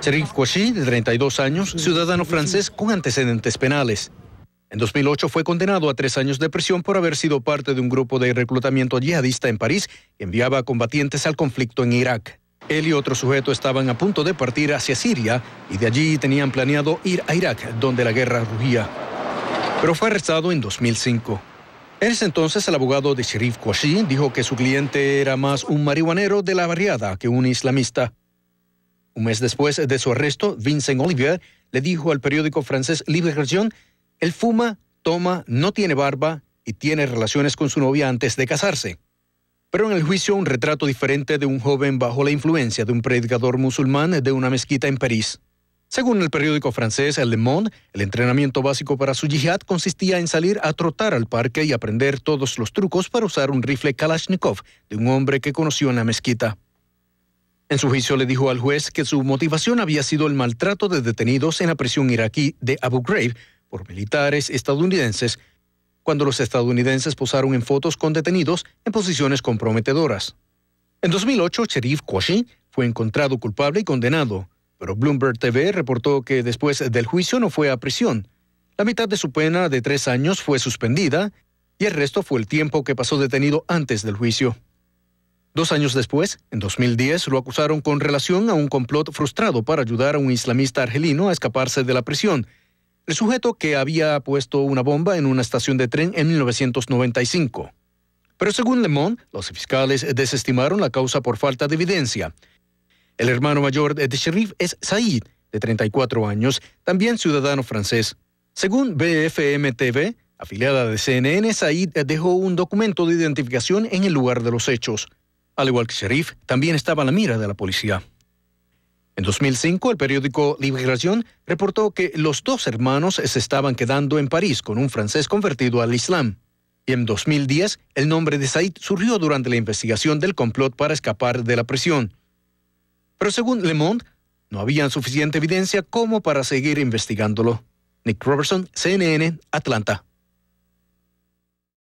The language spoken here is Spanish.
chérif Kouachi, de 32 años, ciudadano francés con antecedentes penales. En 2008 fue condenado a tres años de prisión por haber sido parte de un grupo de reclutamiento yihadista en París que enviaba combatientes al conflicto en Irak. Él y otro sujeto estaban a punto de partir hacia Siria y de allí tenían planeado ir a Irak, donde la guerra rugía. Pero fue arrestado en 2005. En ese entonces, el abogado de Sherif Kouachi dijo que su cliente era más un marihuanero de la barriada que un islamista. Un mes después de su arresto, Vincent Olivier le dijo al periódico francés Libération, él fuma, toma, no tiene barba y tiene relaciones con su novia antes de casarse. Pero en el juicio un retrato diferente de un joven bajo la influencia de un predicador musulmán de una mezquita en París. Según el periódico francés Le Monde, el entrenamiento básico para su yihad consistía en salir a trotar al parque y aprender todos los trucos para usar un rifle Kalashnikov de un hombre que conoció en la mezquita. En su juicio le dijo al juez que su motivación había sido el maltrato de detenidos en la prisión iraquí de Abu Ghraib por militares estadounidenses cuando los estadounidenses posaron en fotos con detenidos en posiciones comprometedoras. En 2008, Sherif kushi fue encontrado culpable y condenado pero Bloomberg TV reportó que después del juicio no fue a prisión. La mitad de su pena de tres años fue suspendida y el resto fue el tiempo que pasó detenido antes del juicio. Dos años después, en 2010, lo acusaron con relación a un complot frustrado para ayudar a un islamista argelino a escaparse de la prisión. El sujeto que había puesto una bomba en una estación de tren en 1995. Pero según Le Monde, los fiscales desestimaron la causa por falta de evidencia el hermano mayor de Sherif es Said, de 34 años, también ciudadano francés. Según BFM TV, afiliada de CNN, Said dejó un documento de identificación en el lugar de los hechos. Al igual que Sherif, también estaba a la mira de la policía. En 2005, el periódico Libération reportó que los dos hermanos se estaban quedando en París con un francés convertido al Islam. Y en 2010, el nombre de Said surgió durante la investigación del complot para escapar de la prisión pero según Le Monde, no había suficiente evidencia como para seguir investigándolo. Nick Robertson, CNN, Atlanta.